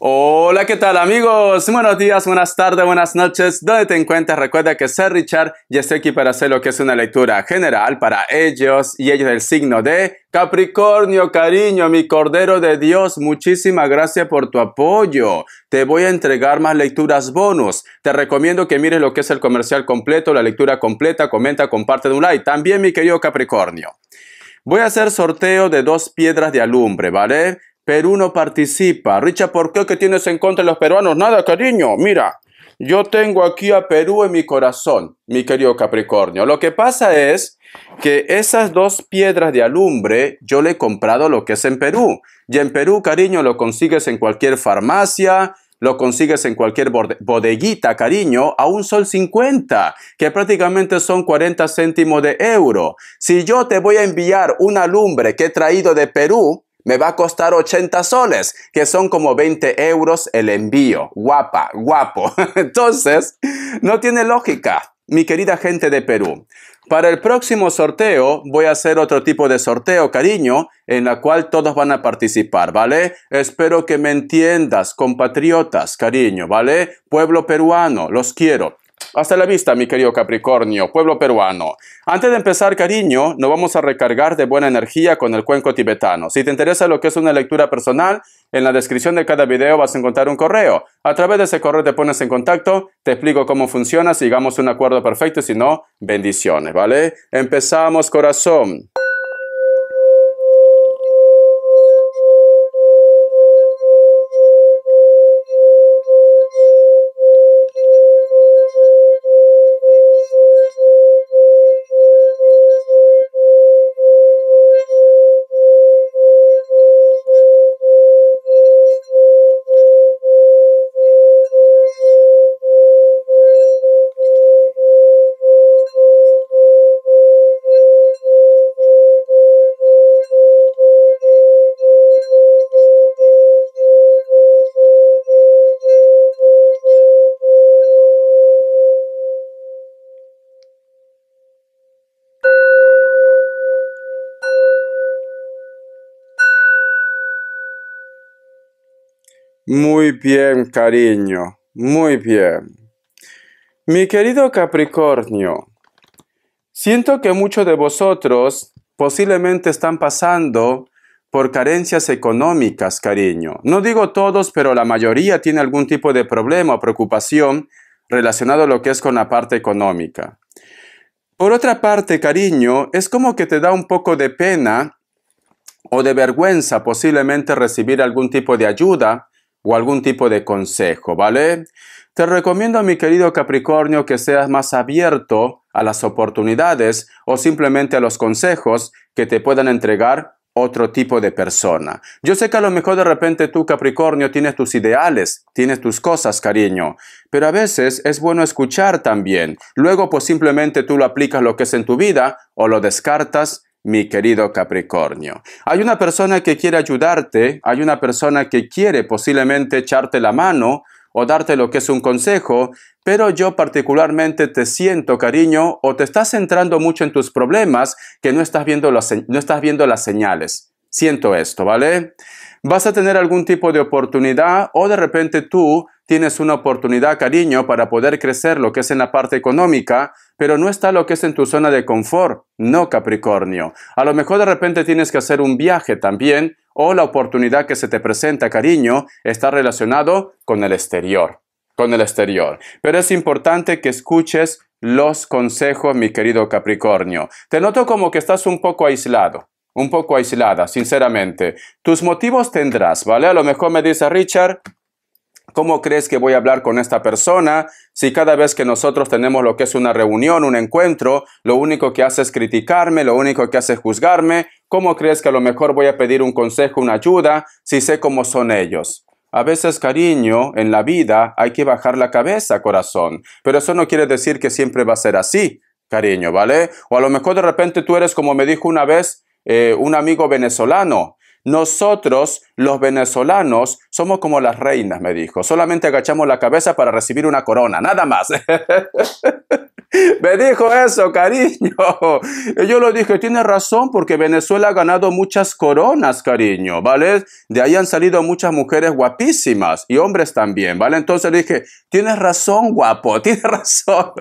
Hola, ¿qué tal amigos? Buenos días, buenas tardes, buenas noches. ¿Dónde te encuentras? Recuerda que soy Richard y estoy aquí para hacer lo que es una lectura general para ellos y ellos del signo de Capricornio, cariño, mi Cordero de Dios, muchísimas gracias por tu apoyo. Te voy a entregar más lecturas bonus. Te recomiendo que mires lo que es el comercial completo, la lectura completa, comenta, comparte de un like. También, mi querido Capricornio. Voy a hacer sorteo de dos piedras de alumbre, ¿vale? Perú no participa. Richard, ¿por qué que tienes en contra de los peruanos? Nada, cariño. Mira, yo tengo aquí a Perú en mi corazón, mi querido Capricornio. Lo que pasa es que esas dos piedras de alumbre yo le he comprado lo que es en Perú. Y en Perú, cariño, lo consigues en cualquier farmacia, lo consigues en cualquier bodeguita, cariño, a un sol 50, que prácticamente son 40 céntimos de euro. Si yo te voy a enviar una lumbre que he traído de Perú, me va a costar 80 soles, que son como 20 euros el envío. Guapa, guapo. Entonces, no tiene lógica, mi querida gente de Perú. Para el próximo sorteo voy a hacer otro tipo de sorteo, cariño, en la cual todos van a participar, ¿vale? Espero que me entiendas, compatriotas, cariño, ¿vale? Pueblo peruano, los quiero. Hasta la vista, mi querido Capricornio, pueblo peruano. Antes de empezar, cariño, nos vamos a recargar de buena energía con el cuenco tibetano. Si te interesa lo que es una lectura personal, en la descripción de cada video vas a encontrar un correo. A través de ese correo te pones en contacto, te explico cómo funciona, sigamos un acuerdo perfecto, si no, bendiciones, ¿vale? Empezamos, corazón. Muy bien, cariño, muy bien. Mi querido Capricornio, siento que muchos de vosotros posiblemente están pasando por carencias económicas, cariño. No digo todos, pero la mayoría tiene algún tipo de problema o preocupación relacionado a lo que es con la parte económica. Por otra parte, cariño, es como que te da un poco de pena o de vergüenza posiblemente recibir algún tipo de ayuda o algún tipo de consejo, ¿vale? Te recomiendo, mi querido Capricornio, que seas más abierto a las oportunidades o simplemente a los consejos que te puedan entregar otro tipo de persona. Yo sé que a lo mejor de repente tú, Capricornio, tienes tus ideales, tienes tus cosas, cariño, pero a veces es bueno escuchar también. Luego, pues simplemente tú lo aplicas lo que es en tu vida o lo descartas mi querido Capricornio. Hay una persona que quiere ayudarte, hay una persona que quiere posiblemente echarte la mano o darte lo que es un consejo, pero yo particularmente te siento cariño o te estás centrando mucho en tus problemas que no estás viendo las, no estás viendo las señales. Siento esto, ¿vale? Vas a tener algún tipo de oportunidad o de repente tú Tienes una oportunidad, cariño, para poder crecer lo que es en la parte económica, pero no está lo que es en tu zona de confort, no Capricornio. A lo mejor de repente tienes que hacer un viaje también, o la oportunidad que se te presenta, cariño, está relacionado con el exterior, con el exterior. Pero es importante que escuches los consejos, mi querido Capricornio. Te noto como que estás un poco aislado un poco aislada, sinceramente. Tus motivos tendrás, ¿vale? A lo mejor me dice Richard, ¿Cómo crees que voy a hablar con esta persona si cada vez que nosotros tenemos lo que es una reunión, un encuentro, lo único que hace es criticarme, lo único que hace es juzgarme? ¿Cómo crees que a lo mejor voy a pedir un consejo, una ayuda si sé cómo son ellos? A veces, cariño, en la vida hay que bajar la cabeza, corazón, pero eso no quiere decir que siempre va a ser así, cariño, ¿vale? O a lo mejor de repente tú eres como me dijo una vez eh, un amigo venezolano, nosotros, los venezolanos, somos como las reinas, me dijo. Solamente agachamos la cabeza para recibir una corona, nada más. me dijo eso, cariño. Y yo le dije, tienes razón, porque Venezuela ha ganado muchas coronas, cariño, ¿vale? De ahí han salido muchas mujeres guapísimas y hombres también, ¿vale? Entonces le dije, tienes razón, guapo, tienes razón.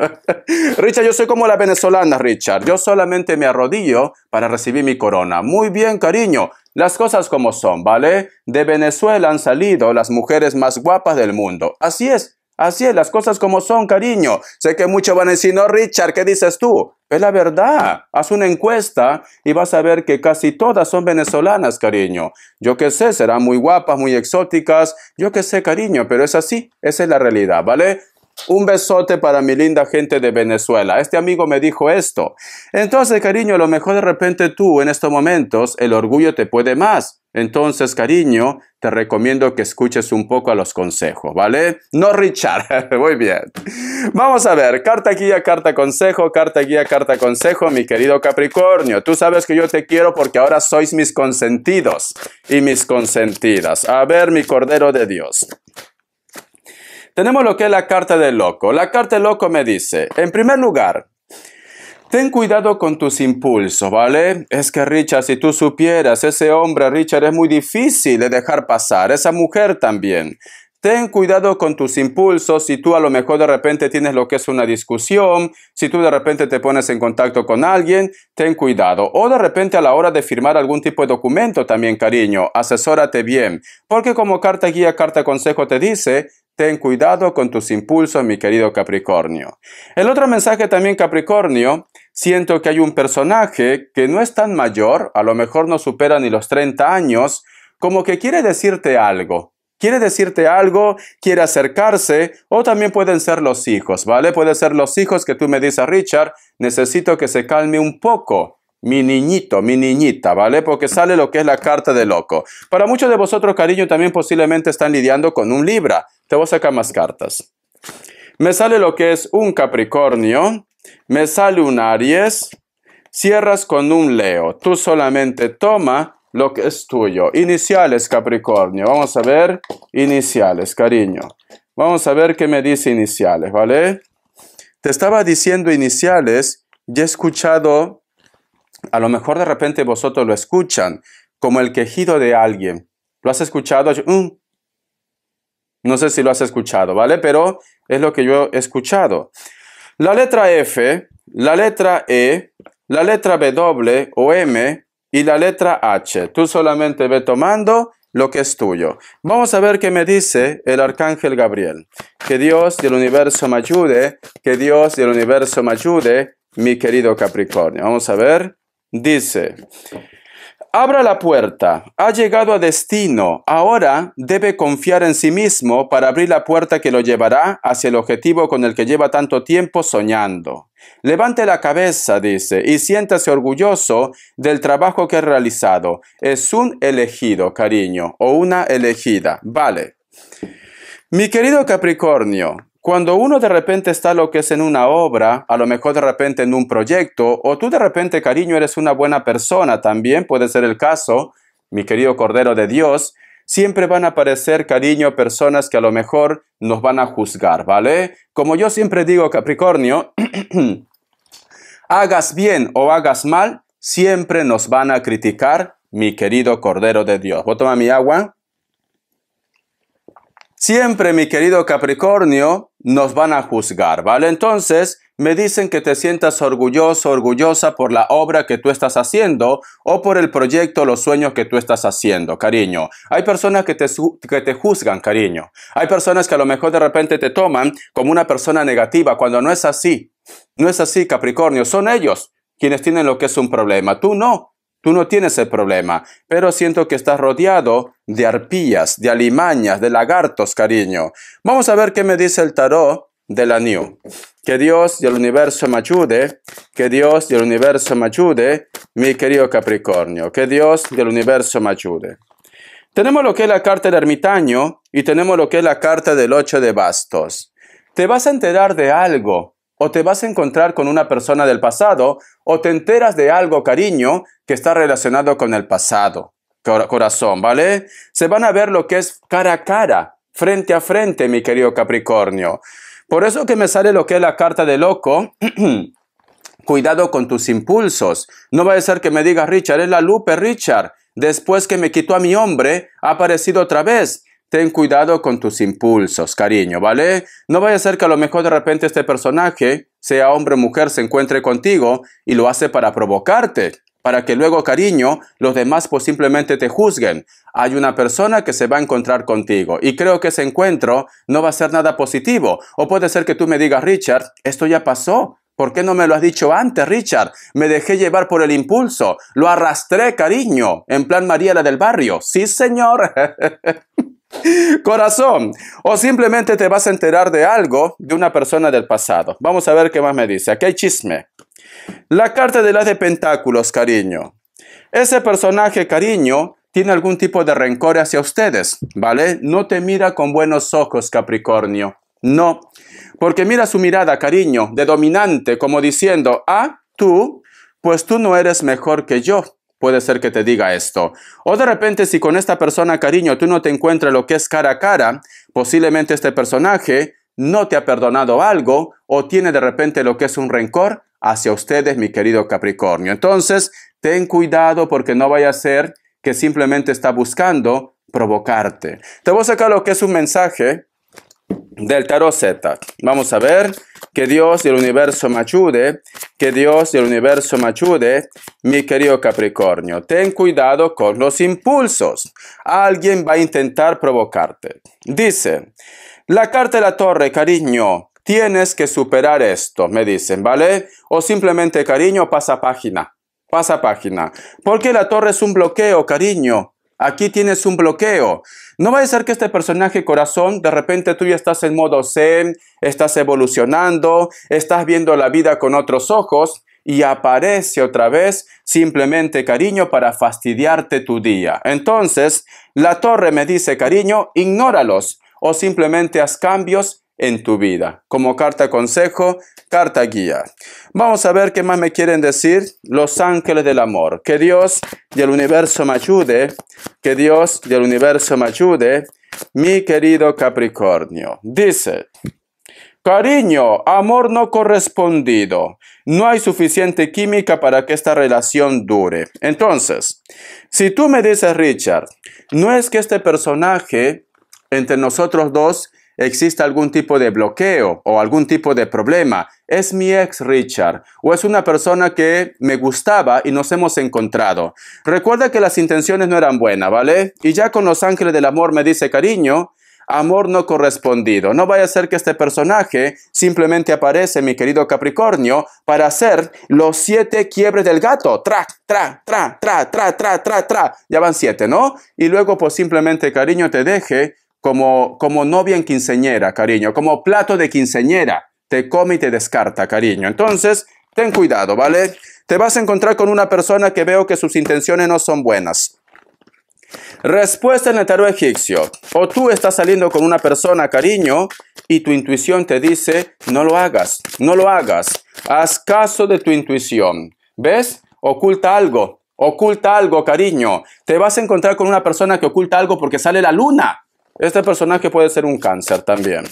Richard, yo soy como la venezolana, Richard. Yo solamente me arrodillo para recibir mi corona. Muy bien, cariño. Las cosas como son, ¿vale? De Venezuela han salido las mujeres más guapas del mundo. Así es, así es, las cosas como son, cariño. Sé que muchos van a decir, no, Richard, ¿qué dices tú? Es la verdad. Haz una encuesta y vas a ver que casi todas son venezolanas, cariño. Yo qué sé, serán muy guapas, muy exóticas. Yo qué sé, cariño, pero es así. Esa es la realidad, ¿vale? Un besote para mi linda gente de Venezuela. Este amigo me dijo esto. Entonces, cariño, a lo mejor de repente tú en estos momentos el orgullo te puede más. Entonces, cariño, te recomiendo que escuches un poco a los consejos, ¿vale? No Richard, muy bien. Vamos a ver, carta guía, carta consejo, carta guía, carta consejo, mi querido Capricornio. Tú sabes que yo te quiero porque ahora sois mis consentidos y mis consentidas. A ver, mi Cordero de Dios. Tenemos lo que es la carta del loco. La carta del loco me dice, en primer lugar, Ten cuidado con tus impulsos, ¿vale? Es que Richard, si tú supieras, ese hombre Richard es muy difícil de dejar pasar, esa mujer también. Ten cuidado con tus impulsos, si tú a lo mejor de repente tienes lo que es una discusión, si tú de repente te pones en contacto con alguien, ten cuidado. O de repente a la hora de firmar algún tipo de documento también, cariño, asesórate bien. Porque como carta guía, carta consejo te dice, Ten cuidado con tus impulsos, mi querido Capricornio. El otro mensaje también, Capricornio, siento que hay un personaje que no es tan mayor, a lo mejor no supera ni los 30 años, como que quiere decirte algo. Quiere decirte algo, quiere acercarse, o también pueden ser los hijos, ¿vale? Puede ser los hijos que tú me dices, Richard, necesito que se calme un poco mi niñito, mi niñita, ¿vale? Porque sale lo que es la carta de loco. Para muchos de vosotros, cariño, también posiblemente están lidiando con un Libra. Te voy a sacar más cartas. Me sale lo que es un Capricornio, me sale un Aries, cierras con un Leo. Tú solamente toma lo que es tuyo. Iniciales, Capricornio. Vamos a ver iniciales, cariño. Vamos a ver qué me dice iniciales, ¿vale? Te estaba diciendo iniciales, ya he escuchado, a lo mejor de repente vosotros lo escuchan, como el quejido de alguien. ¿Lo has escuchado? Mm, no sé si lo has escuchado, ¿vale? Pero es lo que yo he escuchado. La letra F, la letra E, la letra W o M y la letra H. Tú solamente ve tomando lo que es tuyo. Vamos a ver qué me dice el arcángel Gabriel. Que Dios del universo me ayude, que Dios del universo me ayude, mi querido Capricornio. Vamos a ver. Dice, Abra la puerta, ha llegado a destino, ahora debe confiar en sí mismo para abrir la puerta que lo llevará hacia el objetivo con el que lleva tanto tiempo soñando. Levante la cabeza, dice, y siéntase orgulloso del trabajo que ha realizado. Es un elegido, cariño, o una elegida, vale. Mi querido Capricornio, cuando uno de repente está lo que es en una obra, a lo mejor de repente en un proyecto, o tú de repente, cariño, eres una buena persona también, puede ser el caso, mi querido Cordero de Dios, siempre van a aparecer, cariño, personas que a lo mejor nos van a juzgar, ¿vale? Como yo siempre digo, Capricornio, hagas bien o hagas mal, siempre nos van a criticar, mi querido Cordero de Dios. ¿Vos a mi agua? Siempre, mi querido Capricornio, nos van a juzgar, ¿vale? Entonces, me dicen que te sientas orgulloso, orgullosa por la obra que tú estás haciendo o por el proyecto, los sueños que tú estás haciendo, cariño. Hay personas que te, que te juzgan, cariño. Hay personas que a lo mejor de repente te toman como una persona negativa cuando no es así. No es así, Capricornio. Son ellos quienes tienen lo que es un problema. Tú no. Tú no tienes el problema, pero siento que estás rodeado de arpillas, de alimañas, de lagartos, cariño. Vamos a ver qué me dice el tarot de la New. Que Dios del universo me ayude, que Dios del universo me ayude, mi querido Capricornio, que Dios del universo me ayude. Tenemos lo que es la carta del ermitaño y tenemos lo que es la carta del ocho de bastos. Te vas a enterar de algo o te vas a encontrar con una persona del pasado, o te enteras de algo, cariño, que está relacionado con el pasado, corazón, ¿vale? Se van a ver lo que es cara a cara, frente a frente, mi querido Capricornio. Por eso que me sale lo que es la carta de loco. Cuidado con tus impulsos. No va a ser que me digas, Richard, es la Lupe, Richard. Después que me quitó a mi hombre, ha aparecido otra vez ten cuidado con tus impulsos, cariño, ¿vale? No vaya a ser que a lo mejor de repente este personaje, sea hombre o mujer, se encuentre contigo y lo hace para provocarte, para que luego, cariño, los demás pues simplemente te juzguen. Hay una persona que se va a encontrar contigo y creo que ese encuentro no va a ser nada positivo. O puede ser que tú me digas, Richard, esto ya pasó. ¿Por qué no me lo has dicho antes, Richard? Me dejé llevar por el impulso. Lo arrastré, cariño. En plan María la del barrio. Sí, señor. corazón. O simplemente te vas a enterar de algo de una persona del pasado. Vamos a ver qué más me dice. Aquí hay chisme. La carta de la de pentáculos, cariño. Ese personaje, cariño, tiene algún tipo de rencor hacia ustedes, ¿vale? No te mira con buenos ojos, Capricornio. No, porque mira su mirada, cariño, de dominante, como diciendo, ah, tú, pues tú no eres mejor que yo puede ser que te diga esto. O de repente si con esta persona, cariño, tú no te encuentras lo que es cara a cara, posiblemente este personaje no te ha perdonado algo o tiene de repente lo que es un rencor hacia ustedes, mi querido Capricornio. Entonces, ten cuidado porque no vaya a ser que simplemente está buscando provocarte. Te voy a sacar lo que es un mensaje del tarot Z. Vamos a ver que Dios y el universo me ayude, que Dios y el universo me ayude, mi querido Capricornio. Ten cuidado con los impulsos. Alguien va a intentar provocarte. Dice, la carta de la torre, cariño, tienes que superar esto, me dicen, ¿vale? O simplemente, cariño, pasa página. Pasa página. Porque la torre es un bloqueo, cariño. Aquí tienes un bloqueo. No va a ser que este personaje corazón, de repente tú ya estás en modo zen, estás evolucionando, estás viendo la vida con otros ojos y aparece otra vez simplemente cariño para fastidiarte tu día. Entonces, la torre me dice cariño, ignóralos o simplemente haz cambios en tu vida. Como carta consejo, carta guía. Vamos a ver qué más me quieren decir los ángeles del amor. Que Dios del universo me ayude. Que Dios del universo me ayude. Mi querido Capricornio. Dice. Cariño, amor no correspondido. No hay suficiente química para que esta relación dure. Entonces, si tú me dices, Richard, no es que este personaje entre nosotros dos existe algún tipo de bloqueo o algún tipo de problema. Es mi ex Richard o es una persona que me gustaba y nos hemos encontrado. Recuerda que las intenciones no eran buenas, ¿vale? Y ya con los ángeles del amor me dice cariño, amor no correspondido. No vaya a ser que este personaje simplemente aparece, mi querido Capricornio, para hacer los siete quiebres del gato. Tra, tra, tra, tra, tra, tra, tra, tra. Ya van siete, ¿no? Y luego pues simplemente cariño te deje como, como novia en quinceñera, cariño, como plato de quinceñera. Te come y te descarta, cariño. Entonces, ten cuidado, ¿vale? Te vas a encontrar con una persona que veo que sus intenciones no son buenas. Respuesta en el tarot egipcio. O tú estás saliendo con una persona, cariño, y tu intuición te dice, no lo hagas, no lo hagas. Haz caso de tu intuición. ¿Ves? Oculta algo, oculta algo, cariño. Te vas a encontrar con una persona que oculta algo porque sale la luna. Este personaje puede ser un cáncer también.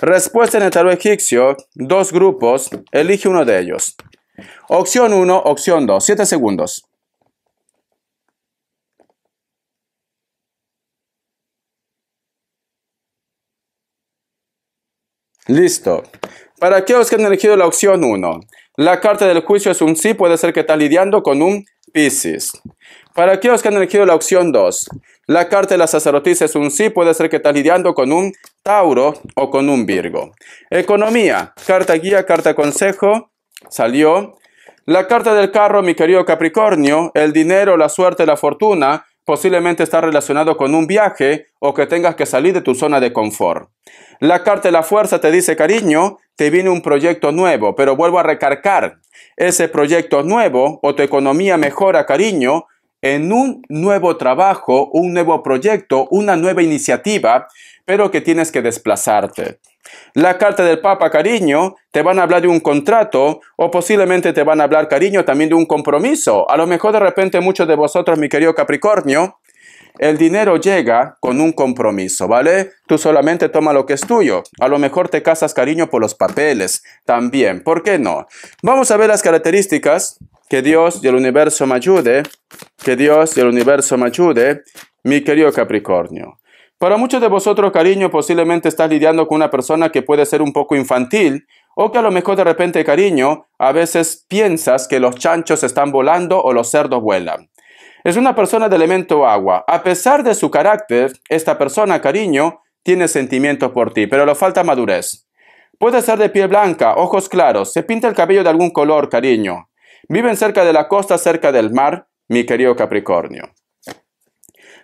Respuesta en el tarot egipcio, dos grupos, elige uno de ellos. Opción 1, opción 2, 7 segundos. Listo. Para aquellos que han elegido la opción 1, la carta del juicio es un sí, puede ser que está lidiando con un Pisces. Para aquellos que han elegido la opción 2, la carta de la sacerdotisa es un sí, puede ser que estás lidiando con un Tauro o con un Virgo. Economía, carta guía, carta consejo, salió. La carta del carro, mi querido Capricornio, el dinero, la suerte, la fortuna, posiblemente está relacionado con un viaje o que tengas que salir de tu zona de confort. La carta de la fuerza te dice, cariño, te viene un proyecto nuevo, pero vuelvo a recargar, ese proyecto nuevo o tu economía mejora, cariño, en un nuevo trabajo, un nuevo proyecto, una nueva iniciativa, pero que tienes que desplazarte. La carta del Papa, cariño, te van a hablar de un contrato o posiblemente te van a hablar, cariño, también de un compromiso. A lo mejor de repente muchos de vosotros, mi querido Capricornio, el dinero llega con un compromiso, ¿vale? Tú solamente toma lo que es tuyo. A lo mejor te casas, cariño, por los papeles también. ¿Por qué no? Vamos a ver las características que Dios y el universo me ayude. Que Dios y el universo me ayude, mi querido Capricornio. Para muchos de vosotros, cariño, posiblemente estás lidiando con una persona que puede ser un poco infantil o que a lo mejor de repente, cariño, a veces piensas que los chanchos están volando o los cerdos vuelan. Es una persona de elemento agua. A pesar de su carácter, esta persona, cariño, tiene sentimientos por ti, pero le falta madurez. Puede ser de piel blanca, ojos claros, se pinta el cabello de algún color, cariño. Viven cerca de la costa, cerca del mar, mi querido Capricornio.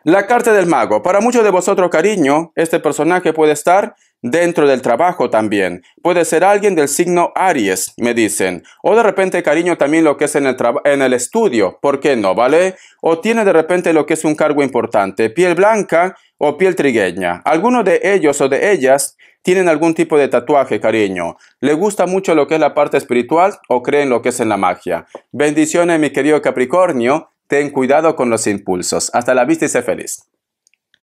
La carta del mago. Para muchos de vosotros, cariño, este personaje puede estar dentro del trabajo también. Puede ser alguien del signo Aries, me dicen. O de repente, cariño, también lo que es en el, en el estudio. ¿Por qué no, vale? O tiene de repente lo que es un cargo importante. Piel blanca o piel trigueña. Algunos de ellos o de ellas tienen algún tipo de tatuaje, cariño. Le gusta mucho lo que es la parte espiritual o creen lo que es en la magia. Bendiciones, mi querido Capricornio. Ten cuidado con los impulsos. Hasta la vista y sé feliz.